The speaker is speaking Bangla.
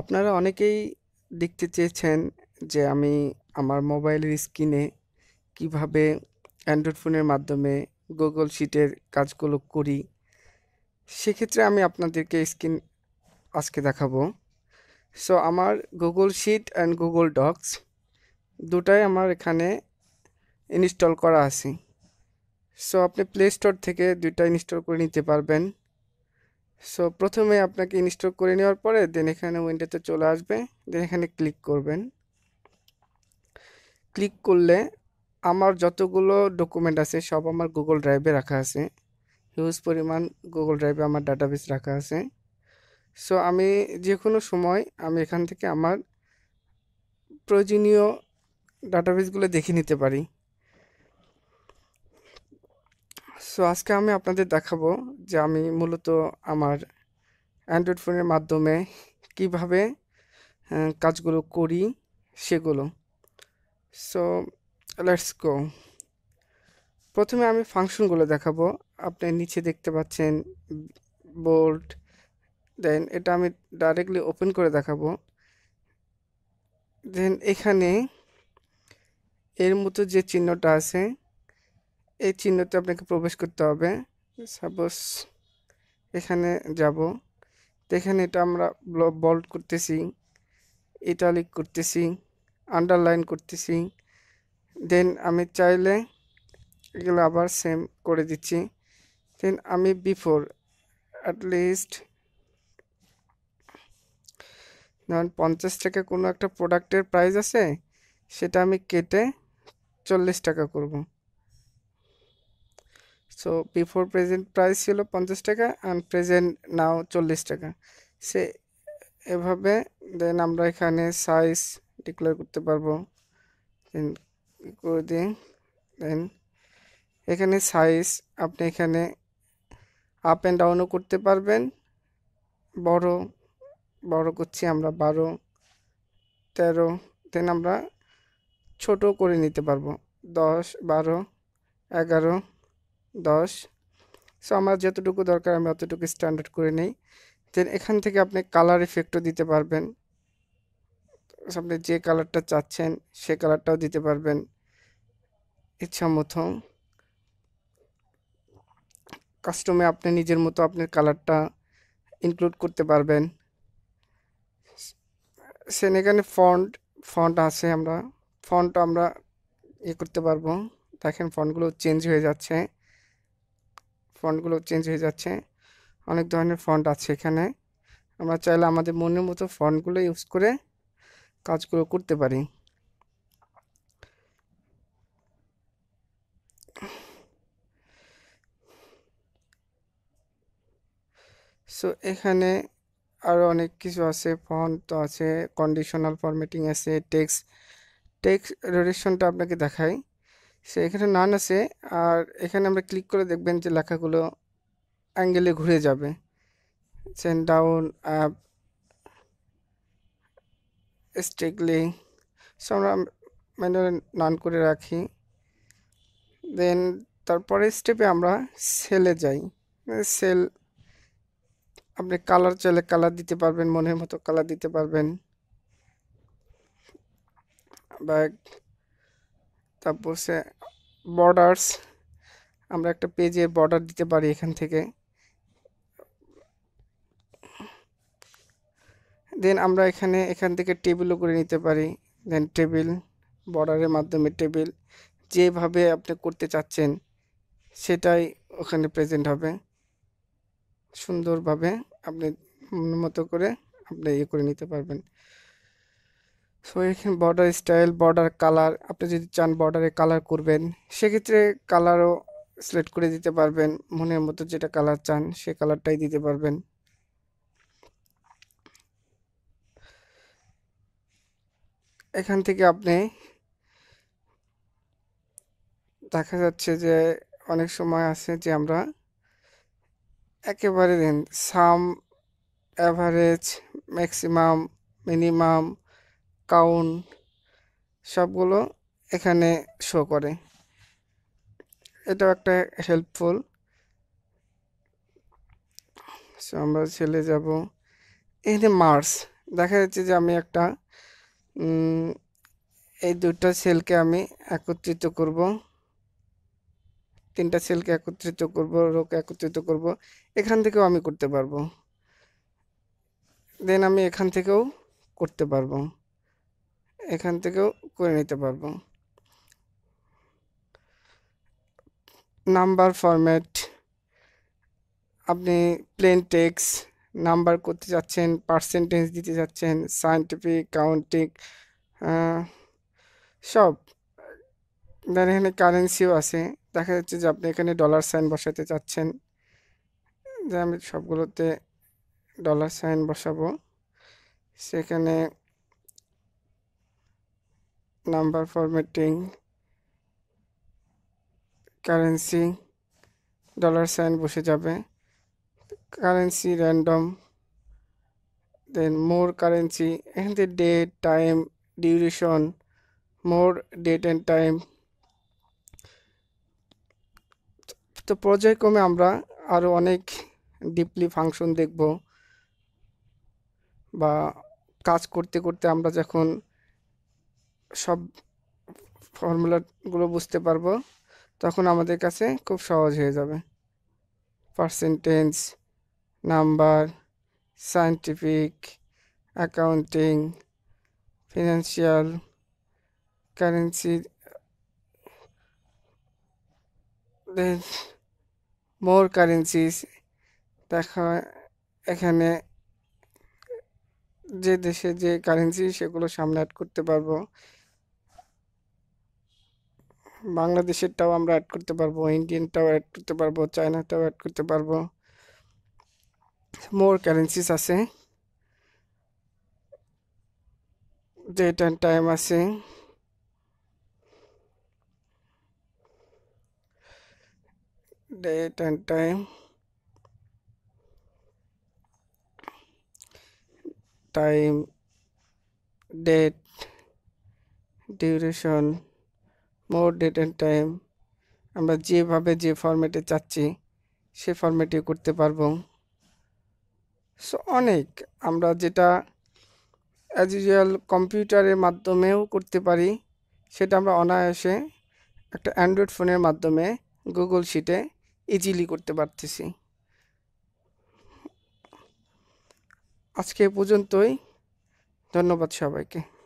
আপনারা অনেকেই দেখতে চেয়েছেন যে আমি আমার মোবাইলের স্ক্রিনে কিভাবে অ্যান্ড্রয়েড ফোনের মাধ্যমে গুগল শিটের কাজগুলো করি সেক্ষেত্রে আমি আপনাদেরকে স্ক্রিন আজকে দেখাবো সো আমার Google sheet and Google docs দুটাই আমার এখানে ইনস্টল করা আছে সো আপনি প্লে স্টোর থেকে দুইটা ইনস্টল করে নিতে পারবেন সো প্রথমে আপনাকে ইনস্টল করে নেওয়ার পরে দেন এখানে উইন্ডোতে চলে আসবে দেন এখানে ক্লিক করবেন ক্লিক করলে আমার যতগুলো ডকুমেন্ট আছে সব আমার গুগল ড্রাইভে রাখা আছে হিউজ পরিমাণ গুগল ড্রাইভে আমার ডাটাবেস রাখা আছে সো আমি যে কোনো সময় আমি এখান থেকে আমার প্রয়োজনীয় ডাটাবেসগুলো দেখে নিতে পারি সো আজকে আমি আপনাদের দেখাবো যে আমি মূলত আমার অ্যান্ড্রয়েড ফোনের মাধ্যমে কিভাবে কাজগুলো করি সেগুলো সো লেটস গো প্রথমে আমি ফাংশনগুলো দেখাবো আপনি নিচে দেখতে পাচ্ছেন বোল্ট দেন এটা আমি ডাইরেক্টলি ওপেন করে দেখাবো দেন এখানে এর মতো যে চিহ্নটা আছে এই চিহ্নতে আপনাকে প্রবেশ করতে হবে সাপোজ এখানে যাব তো এখানে এটা আমরা বল্ড করতেছি ইটালিক করতেছি আন্ডারলাইন করতেছি দেন আমি চাইলে এগুলো আবার সেম করে দিচ্ছি দেন আমি বিফোর অ্যাটলিস্ট ধরুন পঞ্চাশ টাকা কোনো একটা প্রোডাক্টের প্রাইস আছে সেটা আমি কেটে চল্লিশ টাকা করব সো বিফোর প্রেজেন্ট প্রাইস ছিল পঞ্চাশ টাকা অ্যান্ড প্রেজেন্ট নাও চল্লিশ টাকা সে এভাবে দেন আমরা এখানে সাইজ ডিক্লেয়ার করতে পারবো দেন করে দিয়ে দেন এখানে সাইজ আপনি এখানে আপ অ্যান্ড ডাউনও করতে পারবেন বড় বড় করছি আমরা বারো তেরো দেন আমরা ছোটো করে নিতে পারবো দশ বারো এগারো দশ সো আমার যতটুকু দরকার আমি অতটুকু স্ট্যান্ডার্ড করে নিই দেন এখান থেকে আপনি কালার ইফেক্টও দিতে পারবেন আপনি যে কালারটা চাচ্ছেন সে কালারটাও দিতে পারবেন ইচ্ছা মতো কাস্টমে আপনি নিজের মতো আপনার কালারটা ইনক্লুড করতে পারবেন সেন এখানে ফন্ট ফন্ট আছে আমরা ফন্ট আমরা ইয়ে করতে পারবো দেখেন ফন্টগুলো চেঞ্জ হয়ে যাচ্ছে ফন্টগুলো চেঞ্জ হয়ে যাচ্ছে অনেক ধরনের ফন্ট আছে এখানে আমরা চাইলে আমাদের মনের মতো ফন্টগুলো ইউজ করে কাজগুলো করতে পারি সো এখানে আরও অনেক কিছু আছে ফন্ট আছে কন্ডিশনাল ফর্মেটিং আছে টেক্সট টেক্সট রেডিশনটা আপনাকে দেখায় সে এখানে নান আছে আর এখানে আমরা ক্লিক করে দেখবেন যে লেখাগুলো অ্যাঙ্গেলে ঘুরে যাবে সেন্ড ডাউন অ্যাপ স্টেকলি সো আমরা ম্যানুয়ালি নান করে রাখি দেন তারপরে স্টেপে আমরা সেলে যাই সেল আপনি কালার চাইলে কালার দিতে পারবেন মনের মতো কালার দিতে পারবেন বা তারপর সে বর্ডার্স আমরা একটা পেজে বর্ডার দিতে পারি এখান থেকে দেন আমরা এখানে এখান থেকে টেবিলও করে নিতে পারি দেন টেবিল বর্ডারের মাধ্যমে টেবিল যেভাবে আপনি করতে চাচ্ছেন সেটাই ওখানে প্রেজেন্ট হবে সুন্দরভাবে আপনি মতো করে আপনি ইয়ে করে নিতে পারবেন সো এখানে বর্ডার স্টাইল বর্ডার কালার আপনি যদি চান বর্ডারে কালার করবেন সেক্ষেত্রে কালারও সিলেক্ট করে দিতে পারবেন মনের মতো যেটা কালার চান সে কালারটাই দিতে পারবেন এখান থেকে আপনি দেখা যাচ্ছে যে অনেক সময় আছে যে আমরা একেবারে দিন sum average maximum minimum count সবগুলো এখানে শো করে এটাও একটা হেল্পফুল সো আমরা ছেলে যাব এখানে মার্স দেখা যাচ্ছে যে আমি একটা এই দুটা সেলকে আমি একত্রিত করব তিনটা সেলকে একত্রিত করব রোকে একত্রিত করব এখান থেকেও আমি করতে পারবো দেন আমি এখান থেকেও করতে পারবো এখান থেকেও করে নিতে পারবো নাম্বার ফরম্যাট আপনি প্লেন টেক্স নাম্বার করতে চাচ্ছেন পার্সেন্টেজ দিতে চাচ্ছেন সায়েন্টিফিক কাউন্টিং সব দেন এখানে কারেন্সিও আছে দেখা যাচ্ছে যে আপনি এখানে ডলার সাইন বসাতে চাচ্ছেন যে আমি সবগুলোতে ডলার সাইন বসাবো সেখানে number formatting currency dollar sign বসে যাবে currency random then more currency এখান থেকে date time duration more date and time তো পর্যায়ক্রমে আমরা আরো অনেক ডিপলি ফাংশন দেখব বা কাজ করতে করতে আমরা যখন সব ফর্মুলাগুলো বুঝতে পারবো তখন আমাদের কাছে খুব সহজ হয়ে যাবে percentage number scientific accounting financial currency more currencies দেখা এখানে যে দেশে যে কারেন্সি সেগুলো সামনে অ্যাড করতে পারবো বাংলাদেশেরটাও আমরা অ্যাড করতে পারবো ইন্ডিয়ানটাও অ্যাড করতে পারবো চায়নাটাও অ্যাড করতে পারবো মোর কারেন্সিস আছে ডেট অ্যান্ড টাইম আছে date and time time date duration more date and time আমরা যেভাবে যে ফর্ম্যাটে চাচ্ছি সে ফর্ম্যাটে করতে পারবো সো অনেক আমরা যেটা অ্যাজ ইউজুয়াল কম্পিউটারের মাধ্যমেও করতে পারি সেটা আমরা অনায়াসে একটা অ্যান্ড্রয়েড ফোনের মাধ্যমে গুগল শিটে ইজিলি করতে পারতেছি আজকে পর্যন্তই ধন্যবাদ সবাইকে